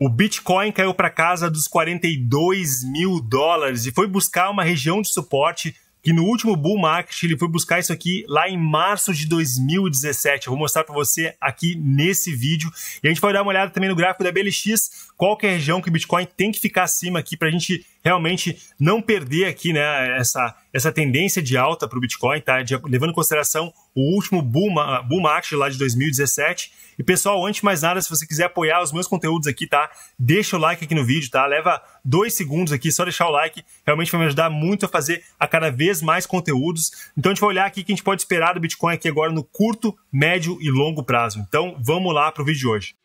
O Bitcoin caiu para casa dos 42 mil dólares e foi buscar uma região de suporte que no último bull market ele foi buscar isso aqui lá em março de 2017. Eu vou mostrar para você aqui nesse vídeo. E a gente vai dar uma olhada também no gráfico da BLX, qual é a região que o Bitcoin tem que ficar acima aqui para a gente realmente não perder aqui né, essa, essa tendência de alta para o Bitcoin, tá? De, levando em consideração o último boom, boom market lá de 2017. E pessoal, antes de mais nada, se você quiser apoiar os meus conteúdos aqui, tá? Deixa o like aqui no vídeo, tá? Leva dois segundos aqui, só deixar o like. Realmente vai me ajudar muito a fazer a cada vez mais conteúdos. Então a gente vai olhar aqui o que a gente pode esperar do Bitcoin aqui agora no curto, médio e longo prazo. Então vamos lá para o vídeo de hoje.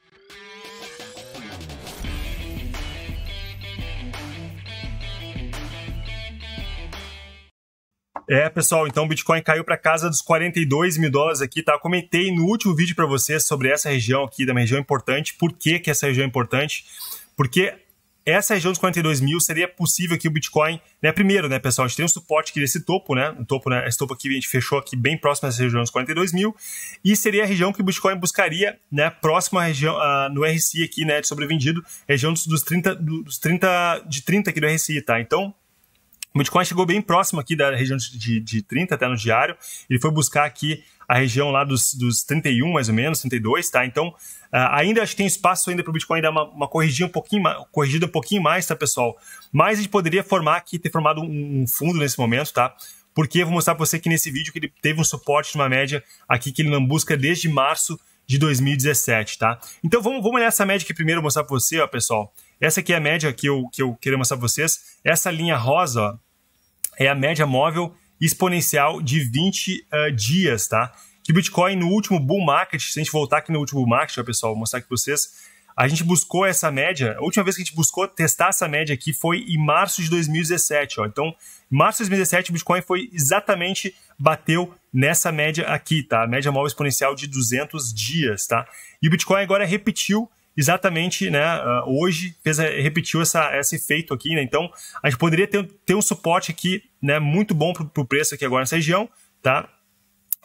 É, pessoal, então o Bitcoin caiu para casa dos 42 mil dólares aqui, tá? Eu comentei no último vídeo para vocês sobre essa região aqui, da região importante. Por que, que essa região é importante? Porque essa região dos 42 mil seria possível que o Bitcoin, né? Primeiro, né, pessoal, a gente tem um suporte aqui desse topo, né? Um topo, né? Esse topo aqui a gente fechou aqui bem próximo dessa região dos 42 mil e seria a região que o Bitcoin buscaria, né? Próximo região uh, no RSI aqui, né? De sobrevendido, região dos, dos 30, dos 30 de 30 aqui do RSI, tá? Então o Bitcoin chegou bem próximo aqui da região de, de 30 até no diário. Ele foi buscar aqui a região lá dos, dos 31, mais ou menos, 32, tá? Então, uh, ainda acho que tem espaço ainda para o Bitcoin dar uma, uma corrigida um pouquinho corrigida um pouquinho mais, tá, pessoal? Mas a gente poderia formar aqui, ter formado um, um fundo nesse momento, tá? Porque eu vou mostrar para você aqui nesse vídeo que ele teve um suporte de uma média aqui que ele não busca desde março de 2017, tá? Então vamos, vamos olhar essa média aqui primeiro, mostrar para você, ó, pessoal. Essa aqui é a média que eu, que eu queria mostrar para vocês. Essa linha rosa, ó, é a média móvel exponencial de 20 uh, eh, dias, tá? Que Bitcoin no último bull market, se a gente voltar aqui no último bull market, ó, pessoal, vou mostrar aqui para vocês, a gente buscou essa média, a última vez que a gente buscou testar essa média aqui foi em março de 2017, ó. Então, em março de 2017 o Bitcoin foi exatamente bateu nessa média aqui, tá? A média móvel exponencial de 200 dias, tá? E o Bitcoin agora repetiu exatamente, né, ah, hoje fez, eh, repetiu essa, esse efeito aqui, né? Então, a gente poderia ter, ter um suporte aqui, né, muito bom para o preço aqui agora nessa região, tá?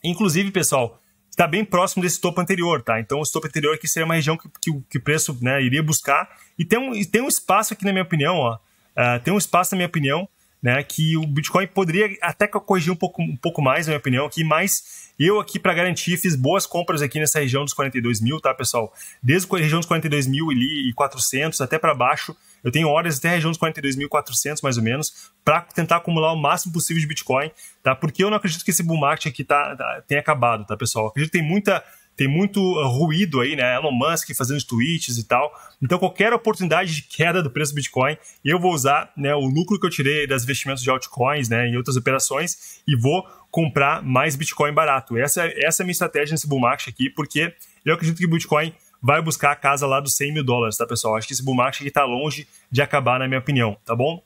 Inclusive, pessoal, está bem próximo desse topo anterior, tá? Então, o topo anterior aqui seria uma região que, que, que o preço né, iria buscar. E tem, um, e tem um espaço aqui, na minha opinião, ó. Uh, tem um espaço, na minha opinião, né, que o Bitcoin poderia até corrigir um pouco, um pouco mais, na minha opinião, aqui, mas eu aqui, para garantir, fiz boas compras aqui nessa região dos 42 mil, tá, pessoal? Desde a região dos 42 mil e 400 até para baixo, eu tenho horas até a região dos 42.400, mais ou menos, para tentar acumular o máximo possível de Bitcoin, tá? Porque eu não acredito que esse bull market aqui tá, tá tenha acabado, tá, pessoal? Eu acredito que tem muita tem muito ah, ruído aí, né? Elon Musk fazendo tweets e tal. Então, qualquer oportunidade de queda do preço do Bitcoin, eu vou usar né, o lucro que eu tirei das investimentos de altcoins né, e outras operações e vou comprar mais Bitcoin barato. Essa, essa é a minha estratégia nesse bull market aqui, porque eu acredito que o Bitcoin vai buscar a casa lá dos 100 mil dólares, tá, pessoal? Acho que esse bull market está longe de acabar, na minha opinião, tá bom?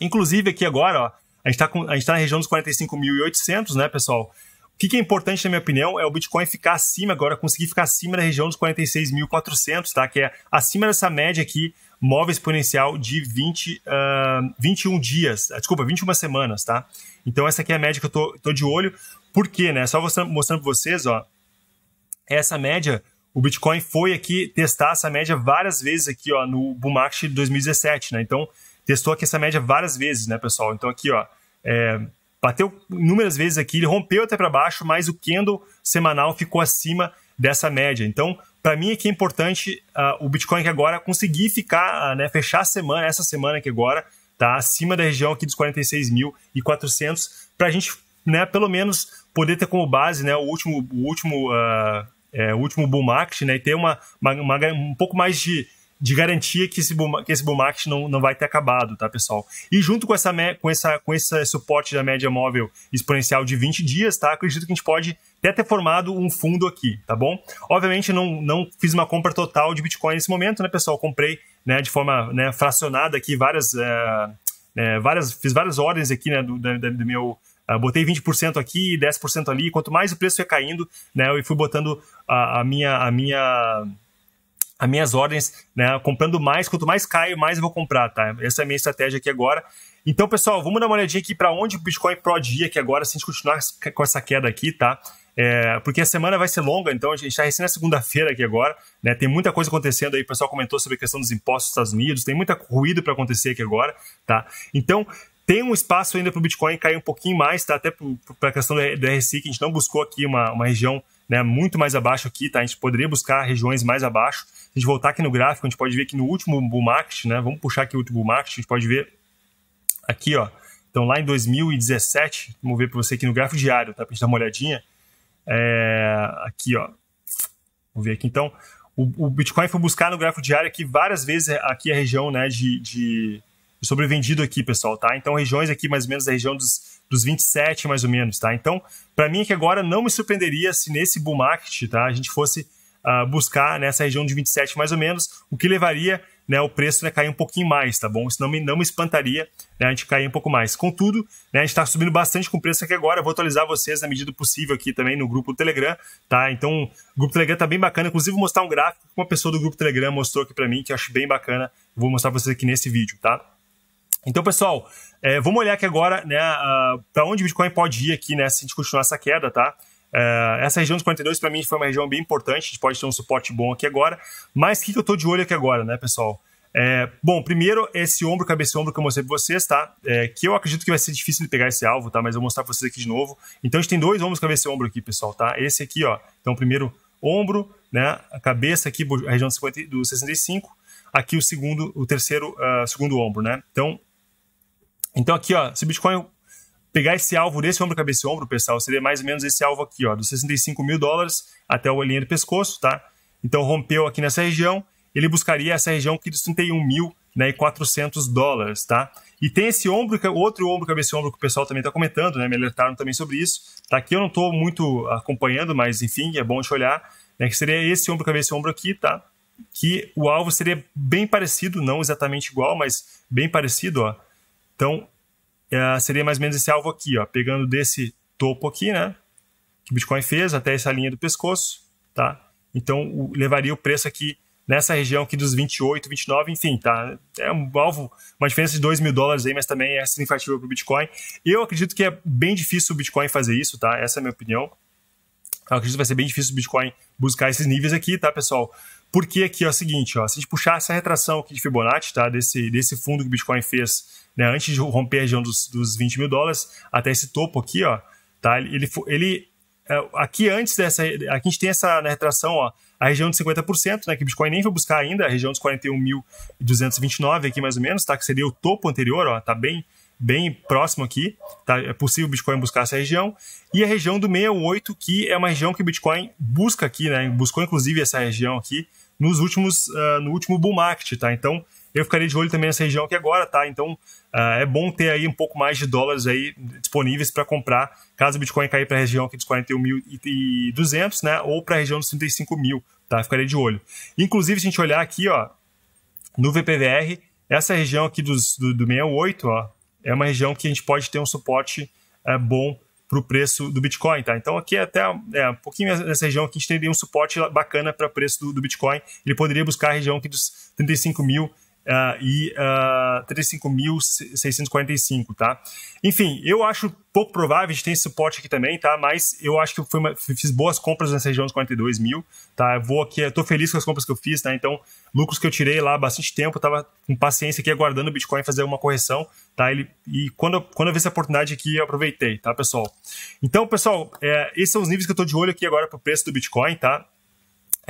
Inclusive, aqui agora, ó, a gente está tá na região dos 45.800, né, pessoal? que, que é importante, na minha opinião, é o Bitcoin ficar acima agora, conseguir ficar acima da região dos 46.400, tá? Que é acima dessa média aqui, móvel exponencial de 20, uh, 21 dias, ah, desculpa, 21 semanas, tá? Então essa aqui é a média que eu tô, tô de olho. Por quê, né? Só mostrando para vocês, ó, essa média, o Bitcoin foi aqui testar essa média várias vezes aqui, ó, no bull market de 2017, né? Então testou aqui essa média várias vezes, né, pessoal? Então aqui, ó, é, Bateu inúmeras vezes aqui, ele rompeu até para baixo, mas o candle semanal ficou acima dessa média. Então, para mim aqui é, é importante uh, o Bitcoin que agora conseguir ficar, uh, né, fechar a semana, essa semana aqui agora, tá acima da região aqui dos 46.400, para a gente, né, pelo menos poder ter como base, né, o último, o último, uh, é, o último bull market, né, e ter uma, uma, uma um pouco mais de de garantia que esse bull, que esse bull market não, não vai ter acabado, tá, pessoal? E junto com, essa, com, essa, com esse suporte da média móvel exponencial de 20 dias, tá? Acredito que a gente pode até ter formado um fundo aqui, tá bom? Obviamente, não, não fiz uma compra total de Bitcoin nesse momento, né, pessoal? Comprei né, de forma né, fracionada aqui várias, é, é, várias. Fiz várias ordens aqui, né, do, do meu. Uh, botei 20% aqui, 10% ali. Quanto mais o preço ia caindo, né, eu fui botando a, a minha. A minha as minhas ordens, né? Comprando mais, quanto mais cai, mais eu vou comprar, tá? Essa é a minha estratégia aqui agora. Então, pessoal, vamos dar uma olhadinha aqui para onde o Bitcoin pode ir aqui agora, se a gente continuar com essa queda aqui, tá? É, porque a semana vai ser longa, então a gente está recém na segunda-feira aqui agora, né? Tem muita coisa acontecendo aí, o pessoal comentou sobre a questão dos impostos dos Estados Unidos, tem muita ruído para acontecer aqui agora, tá? Então, tem um espaço ainda para o Bitcoin cair um pouquinho mais, tá? Até para a questão do, do RSI, que a gente não buscou aqui uma, uma região né, muito mais abaixo aqui, tá? A gente poderia buscar regiões mais abaixo. Se a gente voltar aqui no gráfico, a gente pode ver que no último bull market, né? Vamos puxar aqui o último bull market, a gente pode ver aqui, ó. Então, lá em 2017, vamos ver para você aqui no gráfico diário, tá? Para gente dar uma olhadinha. É, aqui, ó. Vamos ver aqui, então. O, o, Bitcoin foi buscar no gráfico diário aqui várias vezes aqui a região, né, de, de sobrevendido aqui, pessoal, tá? Então, regiões aqui mais ou menos da região dos, dos 27, mais ou menos, tá? Então, para mim é que agora não me surpreenderia se nesse bull market, tá? A gente fosse uh, buscar nessa região de 27, mais ou menos, o que levaria né, o preço né, cair um pouquinho mais, tá bom? Isso não me, não me espantaria né, a gente cair um pouco mais. Contudo, né, a gente está subindo bastante com o preço aqui agora. Eu vou atualizar vocês na medida possível aqui também no grupo do Telegram, tá? Então, o grupo do Telegram tá bem bacana. Inclusive, vou mostrar um gráfico que uma pessoa do grupo do Telegram mostrou aqui para mim, que eu acho bem bacana. Vou mostrar para vocês aqui nesse vídeo, tá? Então, pessoal, é, vamos olhar aqui agora né, para onde o Bitcoin pode ir aqui, né, se a gente continuar essa queda, tá? É, essa região dos 42 para mim foi uma região bem importante, a gente pode ter um suporte bom aqui agora, mas o que, que eu estou de olho aqui agora, né, pessoal? É, bom, primeiro, esse ombro, cabeça e ombro que eu mostrei para vocês, tá? É, que eu acredito que vai ser difícil de pegar esse alvo, tá? Mas eu vou mostrar para vocês aqui de novo. Então, a gente tem dois ombros, cabeça e ombro aqui, pessoal, tá? Esse aqui, ó. Então, primeiro, ombro, né? A cabeça aqui, a região dos 65. Aqui, o segundo, o terceiro, uh, segundo ombro, né? Então, então aqui, ó, se o Bitcoin pegar esse alvo desse ombro, cabeça e ombro, pessoal, seria mais ou menos esse alvo aqui, ó, dos 65 mil dólares até o olhinho do pescoço, tá? Então rompeu aqui nessa região, ele buscaria essa região aqui dos 31 mil né, e 400 dólares, tá? E tem esse ombro, outro ombro, cabeça e ombro que o pessoal também está comentando, né? Me alertaram também sobre isso. Tá aqui eu não estou muito acompanhando, mas enfim, é bom te olhar, né? Que seria esse ombro, cabeça e ombro aqui, tá? Que o alvo seria bem parecido, não exatamente igual, mas bem parecido, ó então, é, seria mais ou menos esse alvo aqui, ó, pegando desse topo aqui, né, que o Bitcoin fez até essa linha do pescoço, tá? Então, o, levaria o preço aqui nessa região aqui dos 28, 29, enfim, tá? É um alvo, uma diferença de 2 mil dólares aí, mas também é significativo para o Bitcoin. Eu acredito que é bem difícil o Bitcoin fazer isso, tá? Essa é a minha opinião. Eu acredito que vai ser bem difícil o Bitcoin buscar esses níveis aqui, tá, pessoal? Porque aqui, é o seguinte, ó, se a gente puxar essa retração aqui de Fibonacci, tá? Desse, desse fundo que o Bitcoin fez, né? Antes de romper a região dos, dos 20 mil dólares, até esse topo aqui, ó, tá? Ele, ele, ele é, aqui antes dessa, aqui a gente tem essa né, retração, ó, a região de 50%, né, que o Bitcoin nem foi buscar ainda, a região dos 41.229 aqui mais ou menos, tá, que seria o topo anterior, ó, tá bem bem próximo aqui, tá? É possível o Bitcoin buscar essa região. E a região do 68, que é uma região que o Bitcoin busca aqui, né? Buscou inclusive essa região aqui, nos últimos, uh, no último bull market, tá? Então, eu ficaria de olho também nessa região aqui agora, tá? Então, uh, é bom ter aí um pouco mais de dólares aí disponíveis para comprar, caso o Bitcoin cair para a região aqui dos 41.200, né? Ou para a região dos 35 mil, tá? Ficaria de olho. Inclusive, se a gente olhar aqui, ó, no VPVR, essa região aqui dos, do, do 68, ó, é uma região que a gente pode ter um suporte é, bom para o preço do Bitcoin, tá? Então aqui é até é, um pouquinho nessa região aqui a gente teria um suporte bacana para o preço do, do Bitcoin. Ele poderia buscar a região aqui dos 35 mil uh, e uh, ah, 35.645, tá? Enfim, eu acho pouco provável, a gente tem esse suporte aqui também, tá? Mas eu acho que eu uma, fiz boas compras nessa região dos 42 mil, tá? Eu vou aqui, eu tô feliz com as compras que eu fiz, tá? Então, lucros que eu tirei lá há bastante tempo, tava com paciência aqui aguardando o Bitcoin fazer uma correção, tá? Ele, e quando, eu, quando eu vi essa oportunidade aqui, eu aproveitei, tá, pessoal? Então, pessoal, é, esses são os níveis que eu tô de olho aqui agora pro preço do Bitcoin, tá?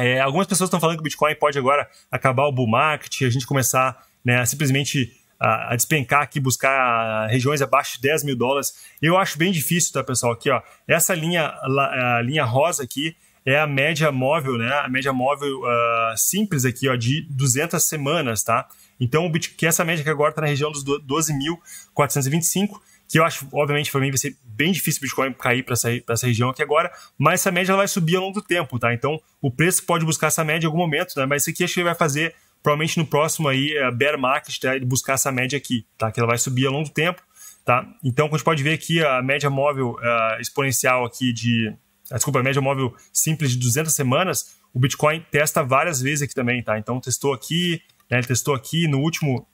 É, algumas pessoas estão falando que o Bitcoin pode agora acabar o bull market, a gente começar né, simplesmente a, a, despencar aqui, buscar regiões abaixo de 10 mil dólares. Eu acho bem difícil, tá, pessoal? Aqui, ó, essa linha, a linha rosa aqui é a média móvel, né? A média móvel uh, simples aqui, ó, de 200 semanas, tá? Então, o Bitcoin, é essa média que agora está na região dos 12.425, que eu acho, obviamente, para mim vai ser bem difícil o Bitcoin cair para essa, essa região aqui agora, mas essa média ela vai subir ao longo do tempo, tá? Então, o preço pode buscar essa média em algum momento, né? Mas isso aqui acho que ele vai fazer, provavelmente no próximo aí, é, bear market, tá? ele buscar essa média aqui, tá? Que ela vai subir ao longo do tempo, tá? Então, como a gente pode ver aqui, a média móvel uh, exponencial aqui de... Ah, desculpa, a média móvel simples de 200 semanas, o Bitcoin testa várias vezes aqui também, tá? Então, testou aqui, né? Ele testou aqui no último...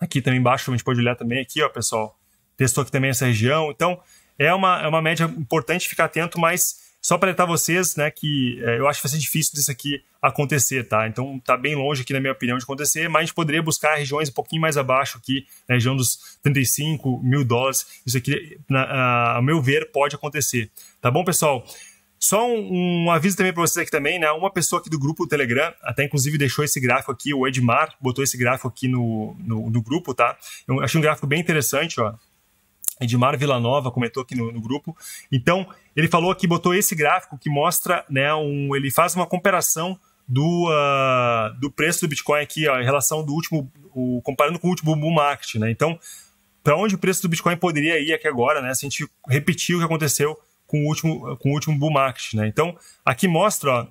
Aqui também embaixo, a gente pode olhar também aqui, ó, pessoal testou aqui também essa região. Então, é uma, é uma média importante ficar atento, mas só para alertar vocês, né, que é, eu acho que vai ser difícil disso aqui acontecer, tá? Então, está bem longe aqui, na minha opinião, de acontecer, mas a gente poderia buscar regiões um pouquinho mais abaixo aqui, na região dos 35 mil dólares. Isso aqui, na, a, meu ver, pode acontecer. Tá bom, pessoal? Só um, um, aviso também para vocês aqui também, né? Uma pessoa aqui do grupo do Telegram, até inclusive deixou esse gráfico aqui, o Edmar, botou esse gráfico aqui no, no, no grupo, tá? Eu achei um gráfico bem interessante, ó. Edmar Villanova comentou aqui no, no, grupo. Então, ele falou que botou esse gráfico que mostra, né, um, ele faz uma comparação do, uh, do preço do Bitcoin aqui, ó, em relação do último, o, comparando com o último bull market, né? Então, para onde o preço do Bitcoin poderia ir aqui agora, né? Se a gente repetir o que aconteceu com o último, com o último bull market, né? Então, aqui mostra, ó,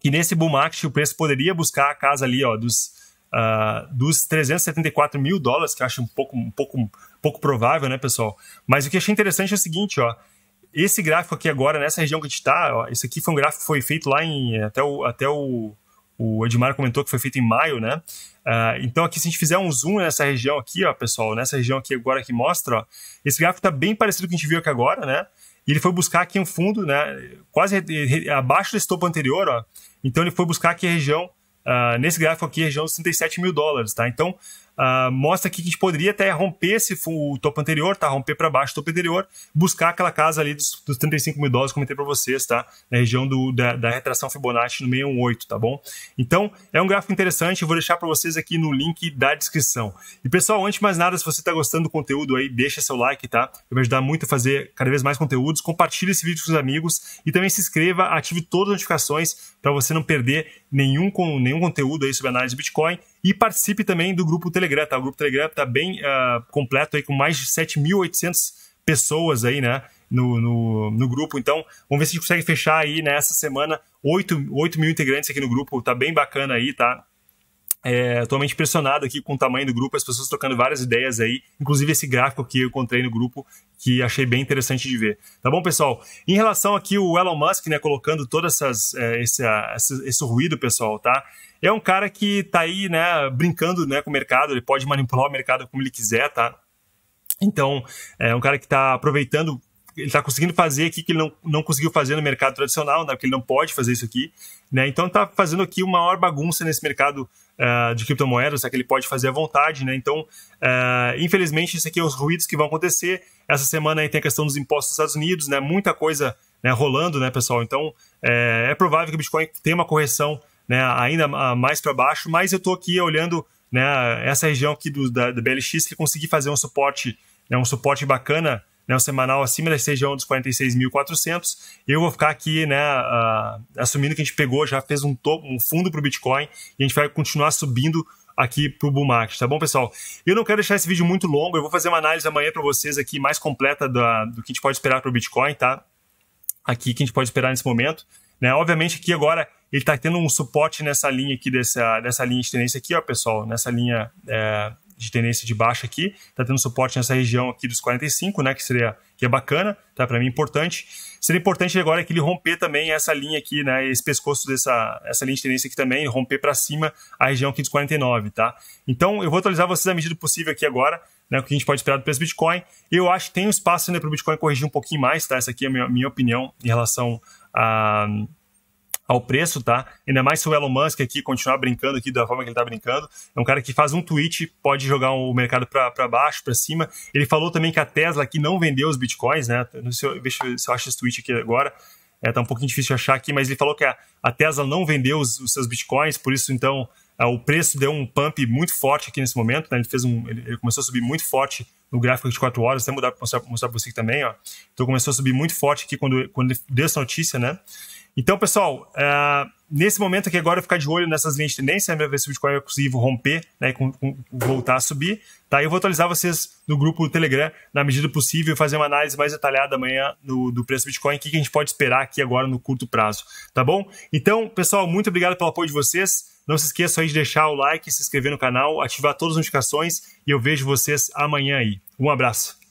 que nesse bull market o preço poderia buscar a casa ali, ó, dos Uh, dos 374 mil dólares, que eu acho um pouco, um pouco, um pouco provável, né, pessoal? Mas o que achei interessante é o seguinte, ó. Esse gráfico aqui agora, nessa região que a gente está, esse aqui foi um gráfico que foi feito lá em. Até o, até o, o Edmar comentou que foi feito em maio, né? Uh, então, aqui, se a gente fizer um zoom nessa região aqui, ó, pessoal, nessa região aqui agora que mostra, ó, esse gráfico está bem parecido com o que a gente viu aqui agora, né? E ele foi buscar aqui um fundo, né? Quase abaixo desse topo anterior, ó. Então, ele foi buscar aqui a região Uh, nesse gráfico aqui, região dos 37 mil dólares, tá? Então, uh, mostra aqui que a gente poderia até romper esse, o topo anterior, tá? Romper para baixo o topo anterior, buscar aquela casa ali dos, dos 35 mil dólares, comentei para vocês, tá? Na região do, da, da, retração Fibonacci no 618, tá bom? Então, é um gráfico interessante, eu vou deixar para vocês aqui no link da descrição. E pessoal, antes de mais nada, se você está gostando do conteúdo aí, deixa seu like, tá? Vai me ajudar muito a fazer cada vez mais conteúdos. Compartilhe esse vídeo com os amigos e também se inscreva, ative todas as notificações para você não perder nenhum, nenhum nenhum conteúdo aí sobre análise de Bitcoin. E participe também do grupo Telegram, tá? O grupo Telegram está bem uh, completo aí, com mais de 7.800 pessoas aí, né? No, no, no, grupo. Então, vamos ver se a gente consegue fechar aí nessa semana 8, 8 mil integrantes aqui no grupo. Tá bem bacana aí, tá? É, impressionado aqui com o tamanho do grupo, as pessoas tocando várias ideias aí, inclusive esse gráfico que eu encontrei no grupo, que achei bem interessante de ver. Tá bom, pessoal? Em relação aqui o Elon Musk, né, colocando todo essas, é, esse, esse, esse ruído, pessoal, tá? É um cara que tá aí, né, brincando né, com o mercado, ele pode manipular o mercado como ele quiser, tá? Então, é um cara que está aproveitando ele está conseguindo fazer aqui que ele não, não conseguiu fazer no mercado tradicional, né? Porque ele não pode fazer isso aqui, né? Então está fazendo aqui uma maior bagunça nesse mercado uh, de criptomoedas, é que ele pode fazer à vontade, né? Então, uh, infelizmente, isso aqui é os ruídos que vão acontecer. Essa semana aí tem a questão dos impostos dos Estados Unidos, né? Muita coisa né, rolando, né, pessoal? Então, é, é provável que o Bitcoin tenha uma correção né, ainda mais para baixo, mas eu estou aqui olhando né, essa região aqui do, da, do BLX que consegui fazer um suporte, né, um suporte bacana né, o semanal acima das região dos 46.400, eu vou ficar aqui, né, uh, assumindo que a gente pegou, já fez um, topo, um fundo para o Bitcoin e a gente vai continuar subindo aqui para o Bull Market, tá bom, pessoal? Eu não quero deixar esse vídeo muito longo, eu vou fazer uma análise amanhã para vocês aqui mais completa da, do que a gente pode esperar para o Bitcoin, tá? Aqui que a gente pode esperar nesse momento. Né? Obviamente aqui agora ele está tendo um suporte nessa linha aqui, dessa, dessa linha de tendência aqui, ó, pessoal, nessa linha... É de tendência de baixa aqui, está tendo suporte nessa região aqui dos 45, né, que seria que é bacana, tá? Para mim é importante. Seria importante agora é que ele romper também essa linha aqui, né, esse pescoço dessa essa linha de tendência aqui também, romper para cima a região aqui dos 49, tá? Então, eu vou atualizar vocês à medida possível aqui agora, né, o que a gente pode esperar do preço do Bitcoin. Eu acho que tem um espaço ainda para o Bitcoin corrigir um pouquinho mais, tá? Essa aqui é a minha, minha opinião em relação a ao preço, tá? Ainda mais se o Elon Musk aqui continuar brincando aqui da forma que ele tá brincando. É um cara que faz um tweet, pode jogar o mercado para baixo, para cima. Ele falou também que a Tesla aqui não vendeu os bitcoins, né? Não sei, deixa eu, se eu acho esse tweet aqui agora. É, tá um pouquinho difícil de achar aqui, mas ele falou que a, a Tesla não vendeu os, os, seus bitcoins, por isso então a, é, o preço deu um pump muito forte aqui nesse momento, né? Ele fez um. Ele, ele começou a subir muito forte no gráfico de 4 horas, até mudar para mostrar, mostrar para você também, ó. Então começou a subir muito forte aqui quando, quando ele deu essa notícia, né? Então, pessoal, uh, nesse momento aqui agora, eu ficar de olho nessas linhas de tendência, né, ver se o Bitcoin é possível romper, né, com, com, voltar a subir. Tá? Eu vou atualizar vocês no grupo do Telegram, na medida possível, fazer uma análise mais detalhada amanhã no, do preço do Bitcoin, o que a gente pode esperar aqui agora no curto prazo, tá bom? Então, pessoal, muito obrigado pelo apoio de vocês. Não se esqueça aí de deixar o like, se inscrever no canal, ativar todas as notificações e eu vejo vocês amanhã aí. Um abraço.